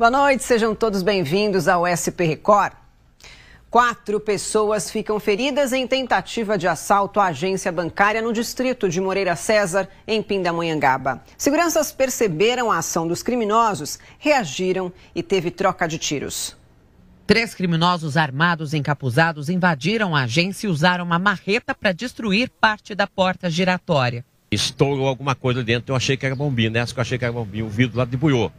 Boa noite, sejam todos bem-vindos ao SP Record. Quatro pessoas ficam feridas em tentativa de assalto à agência bancária no distrito de Moreira César, em Pindamonhangaba. Seguranças perceberam a ação dos criminosos, reagiram e teve troca de tiros. Três criminosos armados encapuzados invadiram a agência e usaram uma marreta para destruir parte da porta giratória. Estourou alguma coisa dentro, eu achei que era bombinha, nessa que eu achei que era bombinha, o vidro lá debulhou.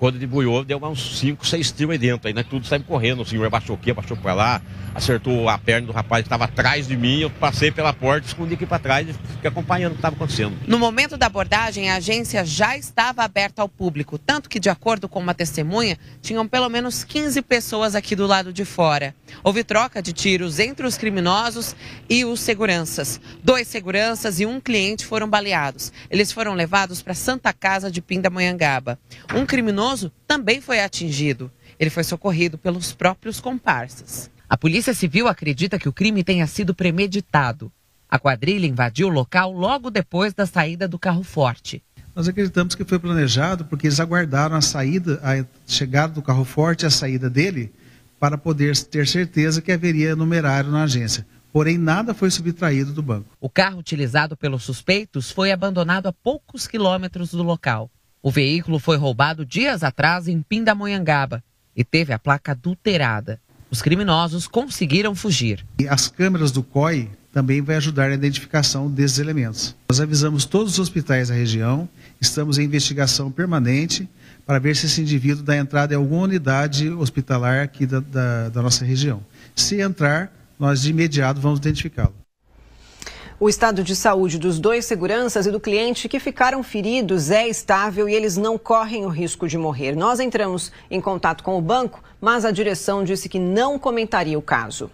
Quando boiou, deu uns 5, 6 tiros aí dentro. Aí né, tudo saiu correndo. O senhor abaixou aqui, abaixou para lá, acertou a perna do rapaz que estava atrás de mim. Eu passei pela porta, escondi aqui para trás e fiquei acompanhando o que estava acontecendo. No momento da abordagem, a agência já estava aberta ao público. Tanto que, de acordo com uma testemunha, tinham pelo menos 15 pessoas aqui do lado de fora. Houve troca de tiros entre os criminosos e os seguranças. Dois seguranças e um cliente foram baleados. Eles foram levados para Santa Casa de Pindamonhangaba. Um criminoso também foi atingido. Ele foi socorrido pelos próprios comparsas. A Polícia Civil acredita que o crime tenha sido premeditado. A quadrilha invadiu o local logo depois da saída do carro forte. Nós acreditamos que foi planejado porque eles aguardaram a saída, a chegada do carro forte, e a saída dele, para poder ter certeza que haveria numerário na agência. Porém, nada foi subtraído do banco. O carro utilizado pelos suspeitos foi abandonado a poucos quilômetros do local. O veículo foi roubado dias atrás em Pindamonhangaba e teve a placa adulterada. Os criminosos conseguiram fugir. E as câmeras do COI também vai ajudar na identificação desses elementos. Nós avisamos todos os hospitais da região, estamos em investigação permanente para ver se esse indivíduo dá entrada em alguma unidade hospitalar aqui da, da, da nossa região. Se entrar, nós de imediato vamos identificá-lo. O estado de saúde dos dois seguranças e do cliente que ficaram feridos é estável e eles não correm o risco de morrer. Nós entramos em contato com o banco, mas a direção disse que não comentaria o caso.